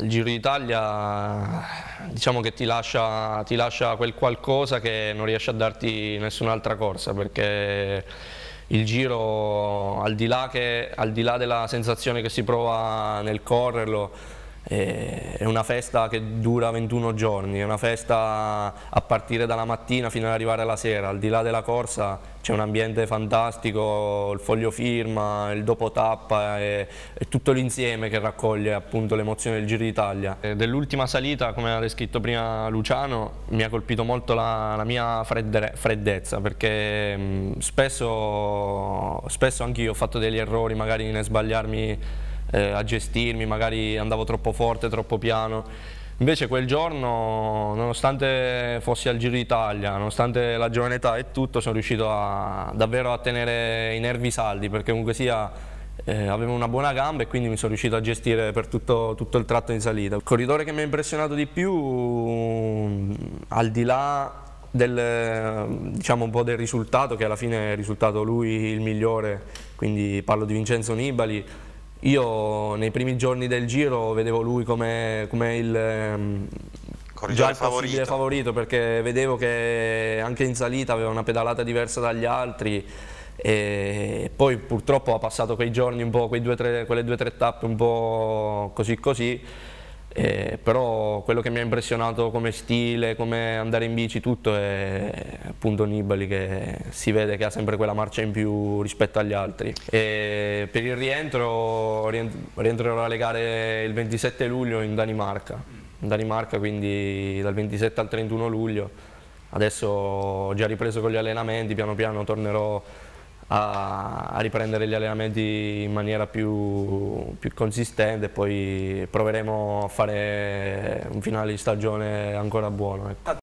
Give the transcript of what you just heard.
il Giro d'Italia diciamo che ti lascia, ti lascia, quel qualcosa che non riesce a darti nessun'altra corsa perché il Giro al di, là, che, al di là della sensazione che si prova nel correrlo eh, è una festa che dura 21 giorni, è una festa a partire dalla mattina fino ad arrivare alla sera, al di là della corsa c'è un ambiente fantastico, il foglio firma, il dopo tappa e, e tutto l'insieme che raccoglie appunto l'emozione del Giro d'Italia. Eh, dell'ultima salita, come ha descritto prima Luciano, mi ha colpito molto la, la mia fredde, freddezza perché mh, mm, spesso, spesso anch'io ho fatto degli errori magari nel sbagliarmi eh, a gestirmi, magari andavo troppo forte, troppo piano. Invece quel giorno, nonostante fossi al Giro d'Italia, nonostante la giovane età e tutto, sono riuscito a, davvero a tenere i nervi saldi perché comunque sia eh, avevo una buona gamba e quindi mi sono riuscito a gestire per tutto, tutto il tratto in salita. Il corridore che mi ha impressionato di più, mm, al di là del, diciamo un po' del risultato, che alla fine è risultato lui il migliore, quindi parlo di Vincenzo Nibali, io nei primi giorni del giro vedevo lui come, come il... Ehm, già il favorito. favorito perché vedevo che anche in salita aveva una pedalata diversa dagli altri e poi purtroppo ha passato quei giorni un po', due, tre, quelle due o tre tappe un po' così così eh, però quello che mi ha impressionato come stile, come andare in bici, tutto è appunto Nibali che si vede che ha sempre quella marcia in più rispetto agli altri. E per il rientro, rientrerò alle gare il 27 luglio in Danimarca, in Danimarca quindi dal 27 al 31 luglio. Adesso ho già ripreso con gli allenamenti, piano piano tornerò a, a riprendere gli allenamenti in maniera più, più consistente e poi proveremo a fare un finale di stagione ancora buono. Ecco.